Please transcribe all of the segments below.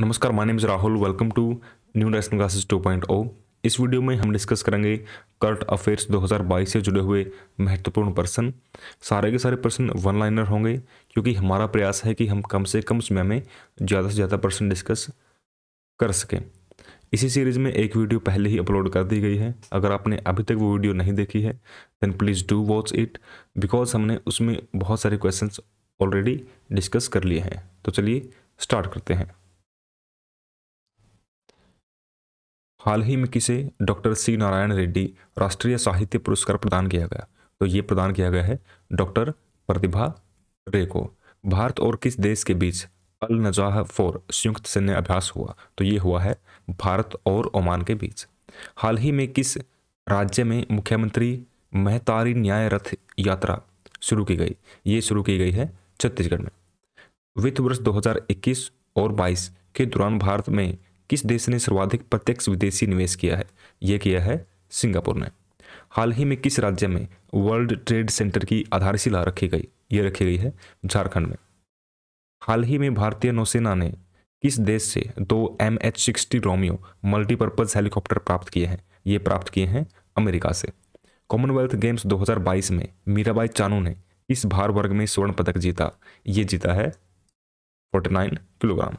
नमस्कार my name is Rahul welcome to New National Classes 2.0 इस video में हम डिस्कस करेंगे करंट अफेयर्स 2022 से जुड़े हुए महत्वपूर्ण पर्सन सारे के सारे पर्सन वन लाइनर होंगे क्योंकि हमारा प्रयास है कि हम कम से कम समय में ज़्यादा से ज़्यादा पर्सन डिस्कस कर सकें इसी सीरीज़ में एक वीडियो पहले ही अपलोड कर दी गई है अगर आपने अभी तक वो वीडियो नहीं देखी है then please do watch it because हमने उसमें बहुत सारे क्वेश्चन ऑलरेडी डिस्कस कर लिए हैं तो चलिए स्टार्ट करते हैं हाल ही में किसे डॉक्टर सी नारायण रेड्डी राष्ट्रीय साहित्य पुरस्कार प्रदान किया गया तो ये प्रदान किया गया है डॉक्टर प्रतिभा रे को भारत और किस देश के बीच अल नजाह फोर संयुक्त सैन्य अभ्यास हुआ तो ये हुआ है भारत और ओमान के बीच हाल ही में किस राज्य में मुख्यमंत्री महतारी न्याय रथ यात्रा शुरू की गई ये शुरू की गई है छत्तीसगढ़ में वित्त वर्ष 2021 और 22 के दौरान भारत में किस देश ने सर्वाधिक प्रत्यक्ष विदेशी निवेश किया है यह किया है सिंगापुर ने हाल ही में किस राज्य में वर्ल्ड ट्रेड सेंटर की आधारशिला रखी गई ये रखी गई है झारखंड में हाल ही में भारतीय नौसेना ने किस देश से दो M H sixty Romeo multipurpose helicopter प्राप्त किए हैं ये प्राप्त किए हैं अमेरिका से कॉमनवेल्थ गेम्स 2022 में मीराबाई चानू ने इस भार वर्ग में स्वर्ण पदक जीता ये जीता है 49 किलोग्राम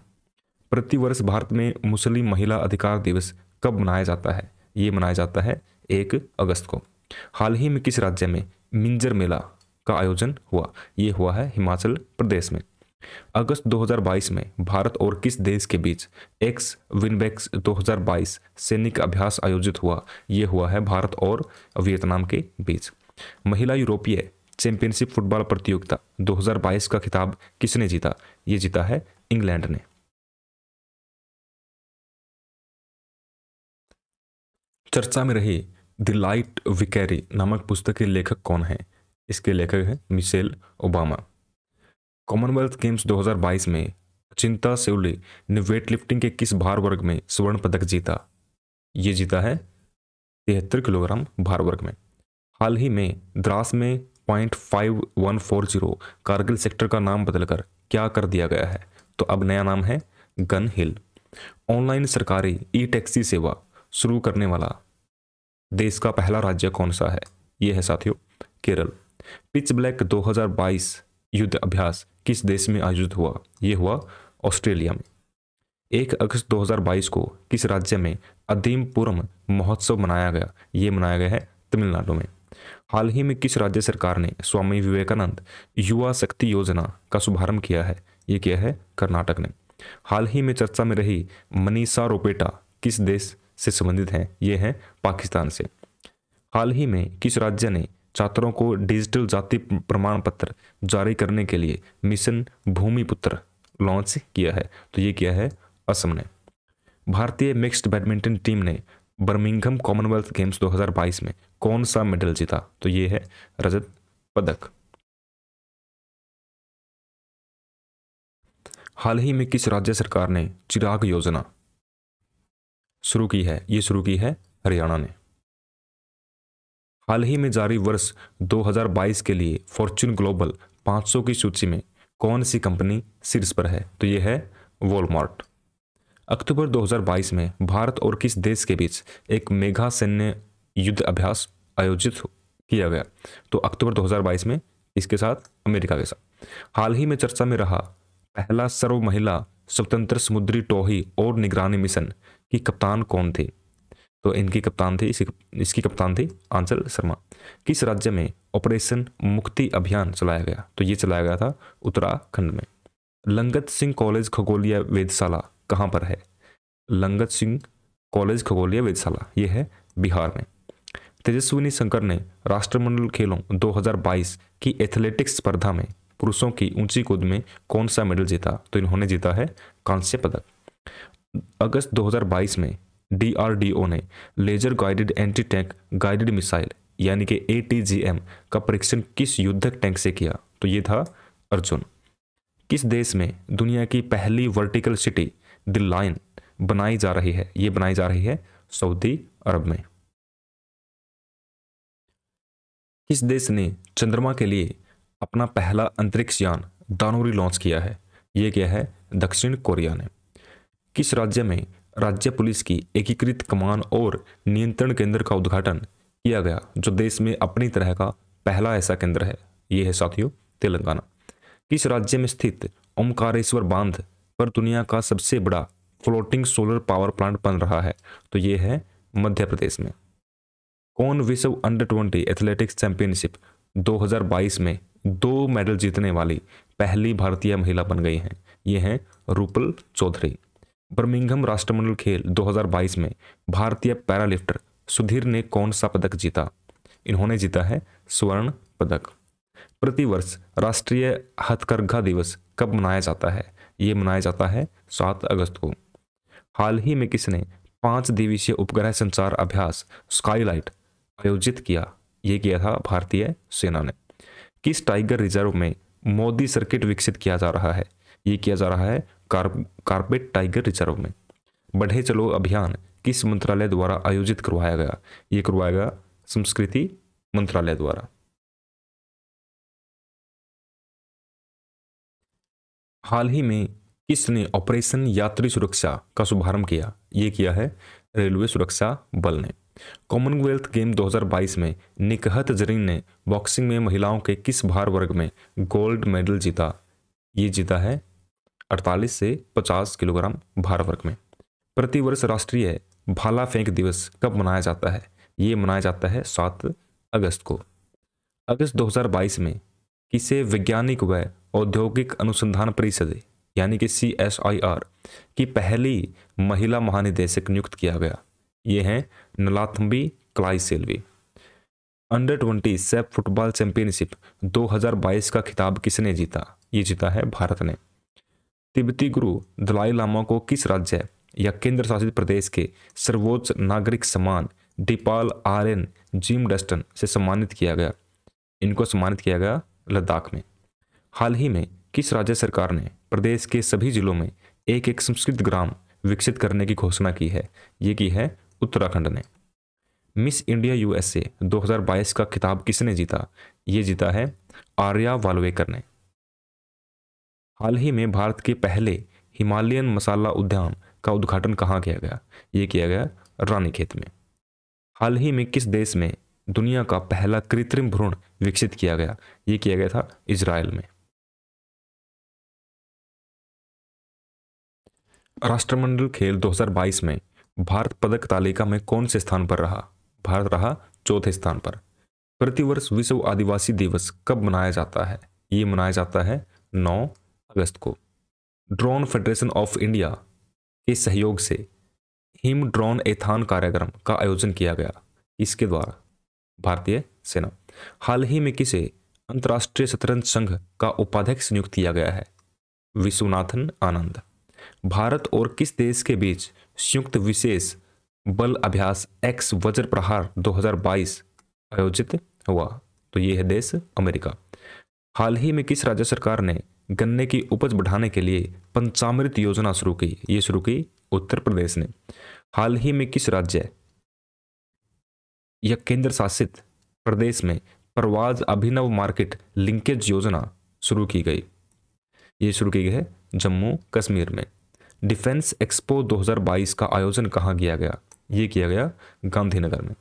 प्रतिवर्ष भारत में मुस्लिम महिला अधिकार दिवस कब मनाया जाता है ये मनाया जाता है एक अगस्त को हाल ही में किस राज्य में मिंजर मेला का आयोजन हुआ ये हुआ है हिमाचल प्रदेश में अगस्त 2022 में भारत और किस देश के बीच एक्स विनबैक्स 2022 सैनिक अभ्यास आयोजित हुआ ये हुआ है भारत और वियतनाम के बीच महिला यूरोपीय चैंपियनशिप फुटबॉल प्रतियोगिता 2022 का खिताब किसने जीता ये जीता है इंग्लैंड ने चर्चा में रही द लाइट विकैरी नामक पुस्तक के लेखक कौन है इसके लेखक हैं मिशेल ओबामा कॉमनवेल्थ गेम्स 2022 में चिंता सेवली ने वेट लिफ्टिंग के किस भार वर्ग में स्वर्ण पदक जीता ये जीता है तिहत्तर किलोग्राम भार वर्ग में हाल ही में द्रास में point five one four zero Kargil sector का नाम बदलकर क्या कर दिया गया है तो अब नया नाम है गन हिल ऑनलाइन सरकारी ई टैक्सी सेवा शुरू करने वाला देश का पहला राज्य कौन सा है ये है साथियों केरल पिच ब्लैक 2022 युद्ध अभ्यास किस देश में आयोजित हुआ ये हुआ ऑस्ट्रेलिया में एक अगस्त 2022 को किस राज्य में अधीमपुरम महोत्सव मनाया गया ये मनाया गया है तमिलनाडु में हाल ही में किस राज्य सरकार ने स्वामी विवेकानंद युवा शक्ति योजना का शुभारंभ किया है ये किया है कर्नाटक ने हाल ही में चर्चा में रही मनीषा रोपेटा किस देश से संबंधित हैं ये हैं पाकिस्तान से हाल ही में किस राज्य ने छात्रों को डिजिटल जाति प्रमाण पत्र जारी करने के लिए मिशन भूमिपुत्र लॉन्च किया है तो ये किया है असम ने भारतीय मिक्स्ड बैडमिंटन टीम ने बर्मिंघम कॉमनवेल्थ गेम्स 2022 में कौन सा मेडल जीता तो ये है रजत पदक हाल ही में किस राज्य सरकार ने चिराग योजना शुरू की है ये शुरू की है हरियाणा ने हाल ही में जारी वर्ष 2022 के लिए फॉर्च्यून ग्लोबल 500 की सूची में कौन सी कंपनी शीर्ष पर है तो यह है वॉलमार्ट अक्टूबर 2022 में भारत और किस देश के बीच एक मेघा सैन्य युद्ध अभ्यास आयोजित किया गया तो अक्टूबर 2022 में इसके साथ अमेरिका के साथ हाल ही में चर्चा में रहा पहला सर्व महिला स्वतंत्र समुद्री टोही और निगरानी मिशन कि कप्तान कौन थे तो इनकी कप्तान थे इसकी, इसकी कप्तान थी आंचल शर्मा किस राज्य में ऑपरेशन मुक्ति अभियान चलाया गया तो ये चलाया गया था उत्तराखंड में लंगत सिंह कॉलेज खगोलिया वेदशाला कहाँ पर है लंगत सिंह कॉलेज खगोलिया वेदशाला ये है बिहार में तेजस्विनी शंकर ने राष्ट्रमंडल खेलों 2022 की एथलेटिक्स स्पर्धा में पुरुषों की ऊंची कूद में कौन सा मेडल जीता तो इन्होंने जीता है कांस्य पदक अगस्त 2022 में डीआरडीओ ने laser guided anti tank guided missile यानी कि ए का परीक्षण किस युद्धक टैंक से किया तो ये था अर्जुन किस देश में दुनिया की पहली वर्टिकल सिटी द लाइन बनाई जा रही है ये बनाई जा रही है सऊदी अरब में किस देश ने चंद्रमा के लिए अपना पहला अंतरिक्ष यान दानोरी लॉन्च किया है यह क्या है दक्षिण कोरिया ने किस राज्य में राज्य पुलिस की एकीकृत कमान और नियंत्रण केंद्र का उद्घाटन किया गया जो देश में अपनी तरह का पहला ऐसा केंद्र है ये है साथियों तेलंगाना किस राज्य में स्थित ओमकारेश्वर बांध पर दुनिया का सबसे बड़ा फ्लोटिंग सोलर पावर प्लांट बन रहा है तो ये है मध्य प्रदेश में कौन विश्व अंडर ट्वेंटी एथलेटिक्स चैंपियनशिप 2022 में दो मेडल जीतने वाली पहली भारतीय महिला बन गई हैं ये हैं रूपल चौधरी बर्मिंघम राष्ट्रमंडल खेल 2022 में भारतीय पैरालिफ्टर सुधीर ने कौन सा पदक जीता इन्होंने जीता है स्वर्ण पदक प्रतिवर्ष राष्ट्रीय हथकरघा दिवस कब मनाया जाता है ये मनाया जाता है सात अगस्त को हाल ही में किसने पांच दिवसीय उपग्रह संचार अभ्यास स्काईलाइट आयोजित किया ये किया था भारतीय सेना ने किस टाइगर रिजर्व में मोदी सर्किट विकसित किया जा रहा है ये किया जा रहा है कार्पेट टाइगर रिजर्व में बढ़े चलो अभियान किस मंत्रालय द्वारा आयोजित करवाया गया ये करवाया गया संस्कृति मंत्रालय द्वारा हाल ही में किसने ऑपरेशन यात्री सुरक्षा का शुभारंभ किया ये किया है रेलवे सुरक्षा बल ने कॉमनवेल्थ गेम 2022 में निकहत जरीन ने बॉक्सिंग में महिलाओं के किस भार वर्ग में गोल्ड मेडल जीता ये जीता है 48 से 50 किलोग्राम भार वर्ग में प्रतिवर्ष राष्ट्रीय भाला फेंक दिवस कब मनाया जाता है ये मनाया जाता है 7 अगस्त को अगस्त 2022 में किसे वैज्ञानिक व औद्योगिक अनुसंधान परिषद यानी कि सी एस आई आर की पहली महिला महानिदेशक नियुक्त किया गया ये हैं Nalathambi Kalai Selvi under twenty SAFF football championship 2022 का खिताब किसने जीता ये जीता है भारत ने तिब्बती गुरु दलाई लामा को किस राज्य या केंद्र शासित प्रदेश के सर्वोच्च नागरिक सम्मान डिपाल आर एन जिम डस्टन से सम्मानित किया गया इनको सम्मानित किया गया लद्दाख में हाल ही में किस राज्य सरकार ने प्रदेश के सभी जिलों में एक एक संस्कृत ग्राम विकसित करने की घोषणा की है ये की है उत्तराखंड ने मिस इंडिया यूएसए 2022 का खिताब किसने जीता ये जीता है आर्या वालवेकर ने हाल ही में भारत के पहले हिमालयन मसाला उद्यान का उद्घाटन कहाँ किया गया ये किया गया रानीखेत में हाल ही में किस देश में दुनिया का पहला कृत्रिम भ्रूण विकसित किया गया ये किया गया था इसराइल में राष्ट्रमंडल खेल 2022 में भारत पदक तालिका में कौन से स्थान पर रहा भारत रहा चौथे स्थान पर प्रतिवर्ष विश्व आदिवासी दिवस कब मनाया जाता है ये मनाया जाता है 9 अगस्त को ड्रोन फेडरेशन ऑफ इंडिया के सहयोग से हिम ड्रोन एथान कार्यक्रम का आयोजन किया गया इसके द्वारा भारतीय सेना हाल ही में किसे अंतर्राष्ट्रीय शतरंज संघ का उपाध्यक्ष नियुक्त किया गया है विश्वनाथन आनंद भारत और किस देश के बीच संयुक्त विशेष बल अभ्यास एक्स वज्र प्रहार 2022 आयोजित हुआ तो यह है देश अमेरिका हाल ही में किस राज्य सरकार ने गन्ने की उपज बढ़ाने के लिए पंचामृत योजना शुरू की ये शुरू की उत्तर प्रदेश ने हाल ही में किस राज्य या केंद्र शासित प्रदेश में परवाज अभिनव मार्केट लिंकेज योजना शुरू की गई ये शुरू की गई है जम्मू कश्मीर में डिफेंस एक्सपो 2022 का आयोजन कहाँ किया गया ये किया गया गांधीनगर में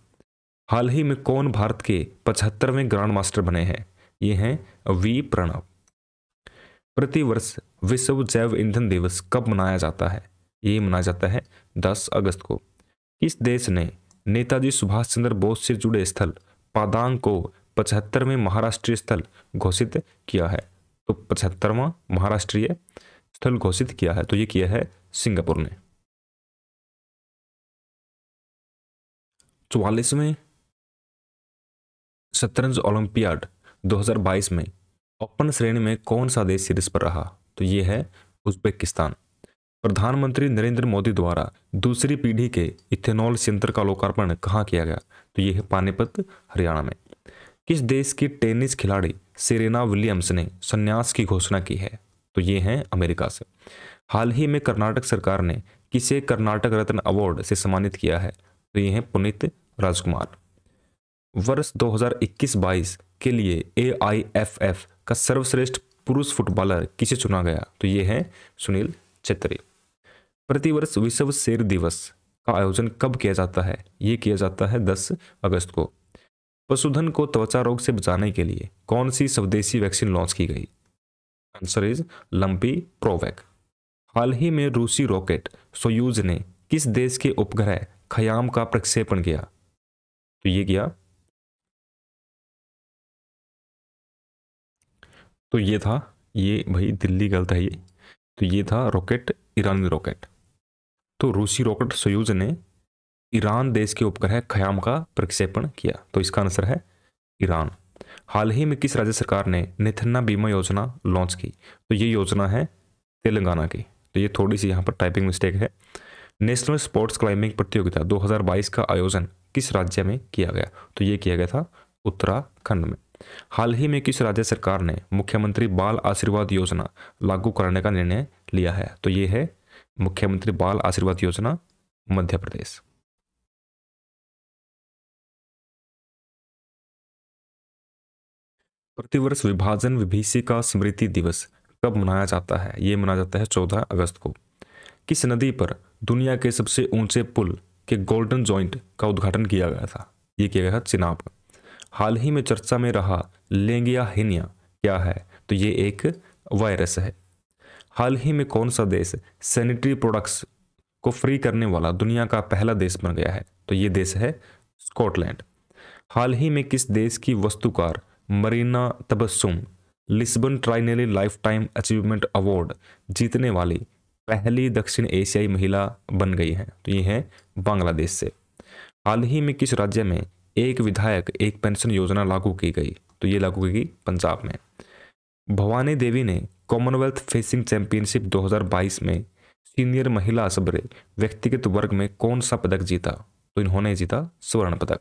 हाल ही में कौन भारत के पचहत्तरवें ग्रांड मास्टर बने हैं ये हैं वी प्रणव प्रतिवर्ष विश्व जैव ईंधन दिवस कब मनाया जाता है ये मनाया जाता है 10 अगस्त को किस देश ने नेताजी सुभाष चंद्र बोस से जुड़े स्थल पादांग को पचहत्तरवें महाराष्ट्रीय स्थल घोषित किया है तो पचहत्तरवा महाराष्ट्रीय स्थल घोषित किया है तो ये किया है सिंगापुर ने चौवालीसवें शतरंज ओलंपियाड 2022 में ओपन श्रेणी में कौन सा देश शीर्ष पर रहा तो ये है उज्बेकिस्तान प्रधानमंत्री नरेंद्र मोदी द्वारा दूसरी पीढ़ी के इथेनॉल संयंत्र का लोकार्पण कहाँ किया गया तो ये है पानीपत हरियाणा में किस देश की टेनिस खिलाड़ी सेरेना विलियम्स ने संन्यास की घोषणा की है तो ये हैं अमेरिका से हाल ही में कर्नाटक सरकार ने किसे कर्नाटक रत्न अवार्ड से सम्मानित किया है तो ये हैं पुनीत राजकुमार वर्ष 2021-22 के लिए ए आई एफ एफ का सर्वश्रेष्ठ पुरुष फुटबॉलर किसे चुना गया तो ये है सुनील छेत्री प्रतिवर्ष विश्व शेर दिवस का आयोजन कब किया जाता है ये किया जाता है दस अगस्त को पशुधन को त्वचा रोग से बचाने के लिए कौन सी स्वदेशी वैक्सीन लॉन्च की गई आंसर इज लंपी प्रोवैक हाल ही में रूसी रॉकेट सोयूज ने किस देश के उपग्रह खयाम का प्रक्षेपण किया तो ये किया तो ये था ये भाई दिल्ली गलत है ये तो ये था रॉकेट ईरानी रॉकेट तो रूसी रॉकेट सयूज ने ईरान देश के उपग्रह खयाम का प्रक्षेपण किया तो इसका आंसर है ईरान हाल ही में किस राज्य सरकार ने निथन्ना बीमा योजना लॉन्च की तो ये योजना है तेलंगाना की तो ये थोड़ी सी यहाँ पर टाइपिंग मिस्टेक है नेशनल स्पोर्ट्स क्लाइंबिंग प्रतियोगिता 2022 का आयोजन किस राज्य में किया गया तो ये किया गया था उत्तराखंड में हाल ही में किस राज्य सरकार ने मुख्यमंत्री बाल आशीर्वाद योजना लागू करने का निर्णय लिया है तो ये है मुख्यमंत्री बाल आशीर्वाद योजना मध्य प्रदेश प्रतिवर्ष विभाजन विभीषिका स्मृति दिवस कब मनाया जाता है ये मनाया जाता है चौदह अगस्त को किस नदी पर दुनिया के सबसे ऊंचे पुल के गोल्डन जॉइंट का उद्घाटन किया गया था ये किया गया था चिनाब हाल ही में चर्चा में रहा लेंगिया हिनिया क्या है तो ये एक वायरस है हाल ही में कौन सा देश सैनिटरी प्रोडक्ट्स को फ्री करने वाला दुनिया का पहला देश बन गया है तो ये देश है स्कॉटलैंड हाल ही में किस देश की वस्तुकार Marina Tabassum Lisbon Triennale lifetime achievement award जीतने वाली पहली दक्षिण एशियाई महिला बन गई हैं तो ये हैं बांग्लादेश से हाल ही में किस राज्य में एक विधायक एक पेंशन योजना लागू की गई तो ये लागू की गई पंजाब में भवानी देवी ने कॉमनवेल्थ फेसिंग चैंपियनशिप 2022 में सीनियर महिला सबरे व्यक्तिगत वर्ग में कौन सा पदक जीता तो इन्होंने जीता स्वर्ण पदक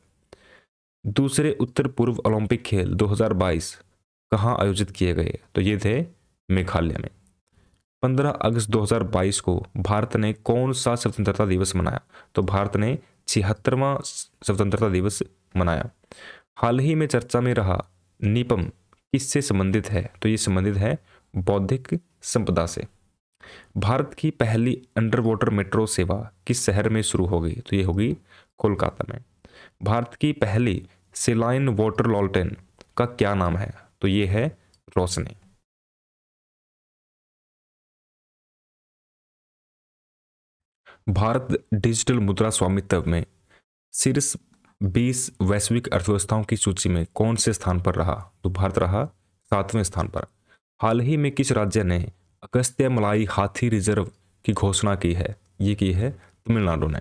दूसरे उत्तर पूर्व ओलंपिक खेल 2022 कहाँ आयोजित किए गए तो ये थे मेघालय में 15 अगस्त 2022 को भारत ने कौन सा स्वतंत्रता दिवस मनाया तो भारत ने छिहत्तरवा स्वतंत्रता दिवस मनाया हाल ही में चर्चा में रहा निपम किससे संबंधित है तो ये संबंधित है बौद्धिक संपदा से भारत की पहली अंडर वाटर मेट्रो सेवा किस शहर में शुरू होगी तो ये होगी कोलकाता में भारत की पहली सिलाइन वाटर लॉल्टेन का क्या नाम है तो ये है रोशनी भारत डिजिटल मुद्रा स्वामित्व में शीर्ष बीस वैश्विक अर्थव्यवस्थाओं की सूची में कौन से स्थान पर रहा तो भारत रहा सातवें स्थान पर हाल ही में किस राज्य ने अगस्त्य मलाई हाथी रिजर्व की घोषणा की है ये की है तमिलनाडु ने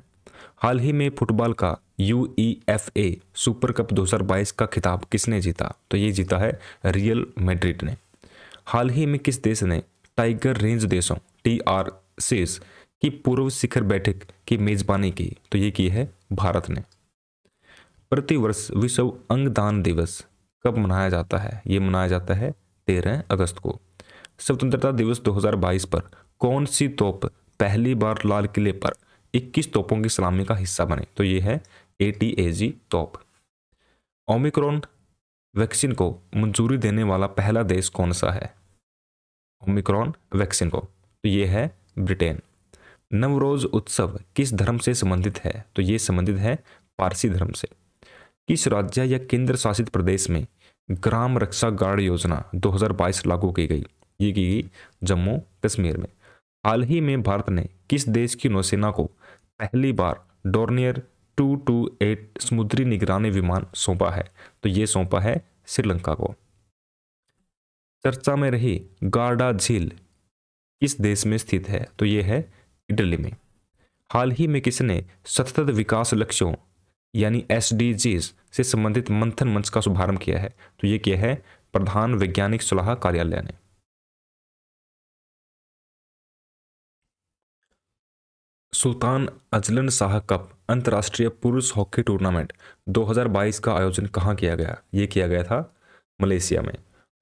हाल ही में फुटबॉल का U E F A super cup 2022 का खिताब किसने जीता तो ये जीता है रियल मेड्रिड ने हाल ही में किस देश ने टाइगर रेंज देशों टी आर सीस की पूर्व शिखर बैठक की मेजबानी की तो ये की है भारत ने प्रतिवर्ष विश्व अंगदान दिवस कब मनाया जाता है ये मनाया जाता है तेरह अगस्त को स्वतंत्रता दिवस 2022 पर कौन सी तोप पहली बार लाल किले पर 21 तोपों की सलामी का हिस्सा बने तो ये है ए टी ए जी तोप ओमिक्रॉन वैक्सीन को मंजूरी देने वाला पहला देश कौन सा है ओमिक्रॉन वैक्सीन को तो ये है ब्रिटेन नवरोज उत्सव किस धर्म से संबंधित है तो ये संबंधित है पारसी धर्म से किस राज्य या केंद्र शासित प्रदेश में ग्राम रक्षा गार्ड योजना 2022 लागू की गई ये की गई जम्मू कश्मीर में हाल ही में भारत ने किस देश की नौसेना को पहली बार डोर्नियर 228 समुद्री निगरानी विमान सौंपा है तो ये सौंपा है श्रीलंका को चर्चा में रही गार्डा झील किस देश में स्थित है तो ये है इटली में हाल ही में किसने सतत विकास लक्ष्यों यानी एस से संबंधित मंथन मंच का शुभारंभ किया है तो ये क्या है प्रधान वैज्ञानिक सलाह कार्यालय ने सुल्तान अजलन शाह कप अंतर्राष्ट्रीय पुरुष हॉकी टूर्नामेंट 2022 का आयोजन कहाँ किया गया ये किया गया था मलेशिया में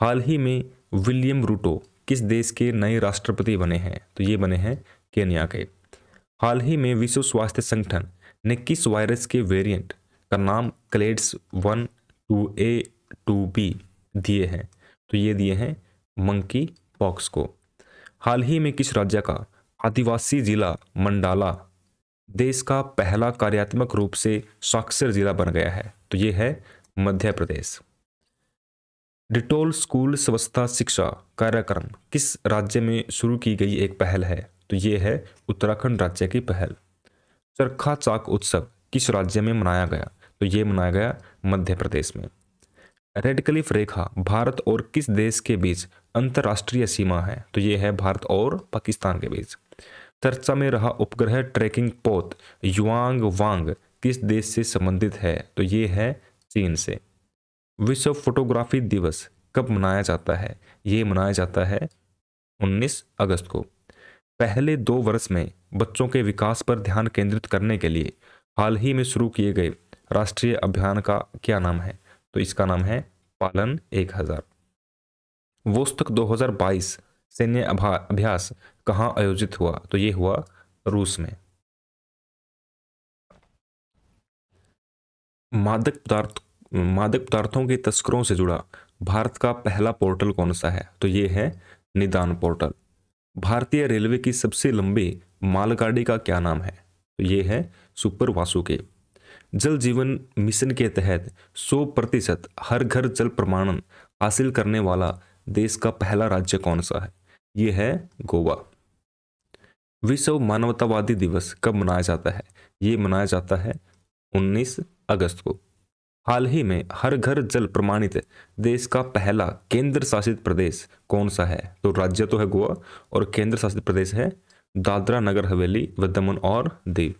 हाल ही में विलियम रूटो किस देश के नए राष्ट्रपति बने हैं तो ये बने हैं केन्या के हाल ही में विश्व स्वास्थ्य संगठन ने किस वायरस के वेरिएंट का नाम clades one two A two B दिए हैं तो ये दिए हैं मंकी पॉक्स को हाल ही में किस राज्य का आदिवासी जिला मंडाला देश का पहला कार्यात्मक रूप से साक्षर जिला बन गया है तो ये है मध्य प्रदेश डिटोल स्कूल स्वच्छता शिक्षा कार्यक्रम किस राज्य में शुरू की गई एक पहल है तो ये है उत्तराखंड राज्य की पहल चरखा चाक उत्सव किस राज्य में मनाया गया तो ये मनाया गया मध्य प्रदेश में रेड क्लिफ रेखा भारत और किस देश के बीच अंतर्राष्ट्रीय सीमा है तो ये है भारत और पाकिस्तान के बीच चर्चा में रहा उपग्रह ट्रैकिंग पोत युवांग वांग किस देश से संबंधित है तो ये है चीन से विश्व फोटोग्राफी दिवस कब मनाया जाता है ये मनाया जाता है 19 अगस्त को पहले दो वर्ष में बच्चों के विकास पर ध्यान केंद्रित करने के लिए हाल ही में शुरू किए गए राष्ट्रीय अभियान का क्या नाम है तो इसका नाम है पालन एक हज़ार वोस्तक 2022 सैन्य अभ्यास कहाँ आयोजित हुआ तो ये हुआ रूस में मादक पदार्थ मादक पदार्थों के तस्करों से जुड़ा भारत का पहला पोर्टल कौन सा है तो ये है निदान पोर्टल भारतीय रेलवे की सबसे लंबी मालगाड़ी का क्या नाम है तो ये है सुपर वासुके जल जीवन मिशन के तहत 100 प्रतिशत हर घर जल प्रमाणन हासिल करने वाला देश का पहला राज्य कौन सा है यह है गोवा विश्व मानवतावादी दिवस कब मनाया जाता है ये मनाया जाता है 19 अगस्त को हाल ही में हर घर जल प्रमाणित देश का पहला केंद्र शासित प्रदेश कौन सा है तो राज्य तो है गोवा और केंद्र शासित प्रदेश है दादरा नगर हवेली व दमन और दीव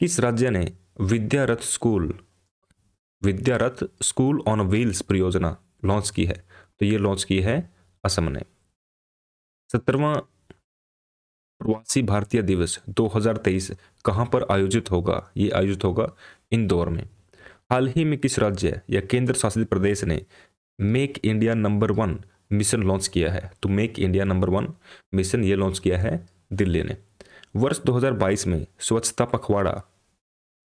किस राज्य ने Vidyarath school Vidyarath school on wheels परियोजना लॉन्च की है तो ये लॉन्च की है असम ने सत्रवा प्रवासी भारतीय दिवस 2023 कहां पर आयोजित होगा ये आयोजित होगा इंदौर में हाल ही में किस राज्य या केंद्र शासित प्रदेश ने make India number one mission launch किया है तो make India number one mission ये लॉन्च किया है दिल्ली ने वर्ष 2022 में स्वच्छता पखवाड़ा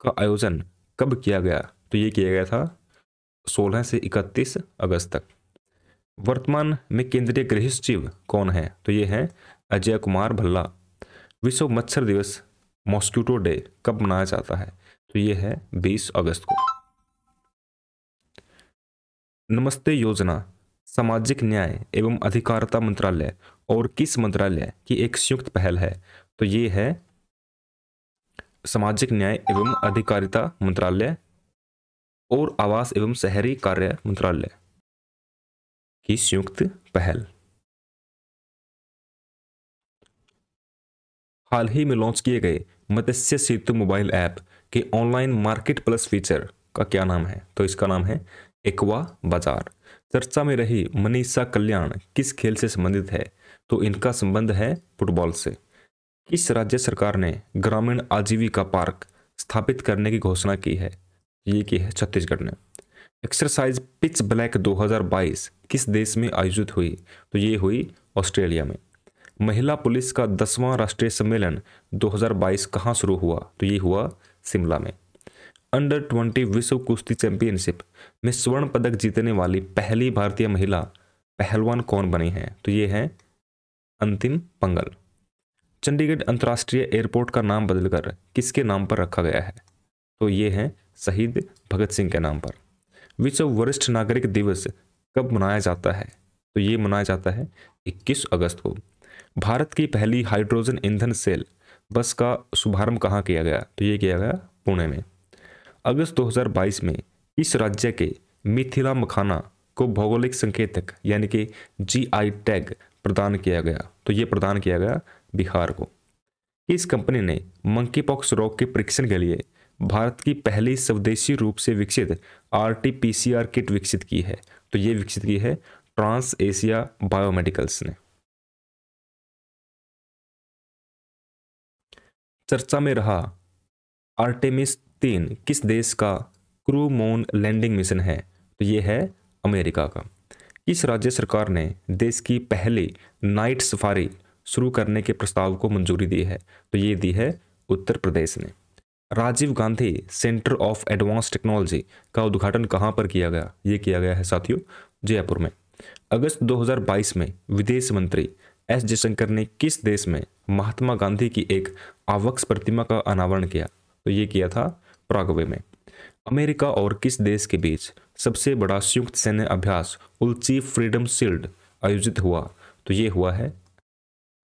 का आयोजन कब किया गया तो ये किया गया था 16 से 31 अगस्त तक वर्तमान में केंद्रीय गृह सचिव कौन है तो ये है अजय कुमार भल्ला विश्व मच्छर दिवस मॉस्क्यूटो डे कब मनाया जाता है तो ये है 20 अगस्त को नमस्ते योजना सामाजिक न्याय एवं अधिकारिता मंत्रालय और किस मंत्रालय की एक संयुक्त पहल है तो ये है सामाजिक न्याय एवं अधिकारिता मंत्रालय और आवास एवं शहरी कार्य मंत्रालय की संयुक्त पहल हाल ही में लॉन्च किए गए मत्स्य सेतु मोबाइल ऐप के ऑनलाइन मार्केट प्लस फीचर का क्या नाम है तो इसका नाम है एक्वा बाजार चर्चा में रही मनीषा कल्याण किस खेल से संबंधित है तो इनका संबंध है फुटबॉल से किस राज्य सरकार ने ग्रामीण आजीविका पार्क स्थापित करने की घोषणा की है ये की है छत्तीसगढ़ ने एक्सरसाइज पिच ब्लैक 2022 किस देश में आयोजित हुई तो ये हुई ऑस्ट्रेलिया में महिला पुलिस का दसवां राष्ट्रीय सम्मेलन 2022 कहाँ शुरू हुआ तो ये हुआ शिमला में अंडर ट्वेंटी विश्व कुश्ती चैंपियनशिप में स्वर्ण पदक जीतने वाली पहली भारतीय महिला पहलवान कौन बनी है तो ये है अंतिम पंगल चंडीगढ़ अंतर्राष्ट्रीय एयरपोर्ट का नाम बदलकर किसके नाम पर रखा गया है तो ये है शहीद भगत सिंह के नाम पर विश्व वरिष्ठ नागरिक दिवस कब मनाया जाता है तो ये मनाया जाता है 21 अगस्त को भारत की पहली हाइड्रोजन ईंधन सेल बस का शुभारंभ कहाँ किया गया तो ये किया गया पुणे में अगस्त 2022 में इस राज्य के मिथिला मखाना को भौगोलिक संकेतक यानी कि जीआई टैग प्रदान किया गया तो ये प्रदान किया गया बिहार को इस कंपनी ने मंकी पॉक्स रोग के परीक्षण के लिए भारत की पहली स्वदेशी रूप से विकसित R T P C R kit विकसित की है तो ये विकसित की है ट्रांस एशिया बायोमेडिकल्स ने चर्चा में रहा आर्टेमिस तीन किस देश का क्रू मोन लैंडिंग मिशन है तो ये है अमेरिका का किस राज्य सरकार ने देश की पहली नाइट सफारी शुरू करने के प्रस्ताव को मंजूरी दी है तो ये दी है उत्तर प्रदेश ने Rajiv Gandhi centre of advance technology का उद्घाटन कहाँ पर किया गया ये किया गया है साथियों जयपुर में अगस्त 2022 में विदेश मंत्री एस जयशंकर ने किस देश में महात्मा गांधी की एक आवक्स प्रतिमा का अनावरण किया तो ये किया था प्रागवे में अमेरिका और किस देश के बीच सबसे बड़ा संयुक्त सैन्य अभ्यास उल्ची फ्रीडम शील्ड आयोजित हुआ तो ये हुआ है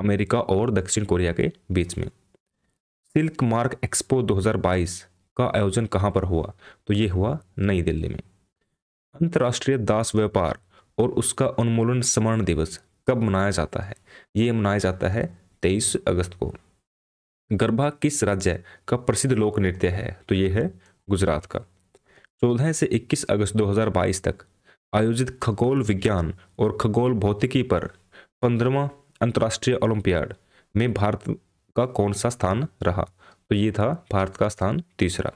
अमेरिका और दक्षिण कोरिया के बीच में सिल्क मार्क एक्सपो 2022 का आयोजन कहाँ पर हुआ तो ये हुआ नई दिल्ली में अंतर्राष्ट्रीय दास व्यापार और उसका उन्मूलन स्मरण दिवस कब मनाया जाता है ये मनाया जाता है तेईस अगस्त को गरबा किस राज्य का प्रसिद्ध लोक नृत्य है तो ये है गुजरात का 16 से 21 अगस्त 2022 तक आयोजित खगोल विज्ञान और खगोल भौतिकी पर पंद्रवा अंतर्राष्ट्रीय ओलंपियाड में भारत का कौन सा स्थान रहा तो ये था भारत का स्थान तीसरा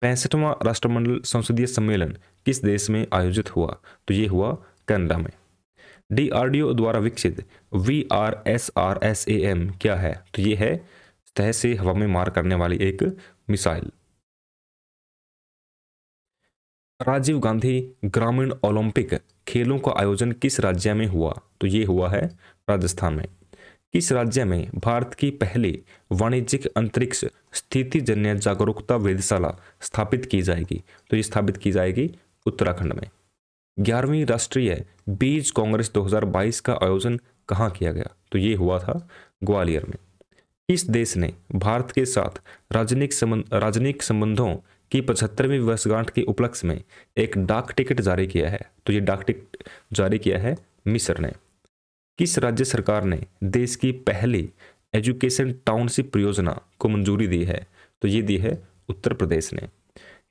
पैंसठवां राष्ट्रमंडल संसदीय सम्मेलन किस देश में आयोजित हुआ तो ये हुआ कनाडा में डीआरडीओ द्वारा विकसित V R S R S A M क्या है तो ये है तह से हवा में मार करने वाली एक मिसाइल राजीव गांधी ग्रामीण ओलंपिक खेलों का आयोजन किस राज्य में हुआ तो ये हुआ है राजस्थान में किस राज्य में भारत की पहली वाणिज्यिक अंतरिक्ष स्थितिजन्य जागरूकता वेधशाला स्थापित की जाएगी तो ये स्थापित की जाएगी उत्तराखंड में ग्यारहवीं राष्ट्रीय बीज कांग्रेस 2022 का आयोजन कहाँ किया गया तो ये हुआ था ग्वालियर में इस देश ने भारत के साथ राजनीतिक संबंध राजनीतिक संबंधों की पचहत्तरवीं वर्षगांठ के उपलक्ष्य में एक डाक टिकट जारी किया है तो ये डाक टिकट जारी किया है मिस्र ने किस राज्य सरकार ने देश की पहली एजुकेशन टाउनशिप परियोजना को मंजूरी दी है तो ये दी है उत्तर प्रदेश ने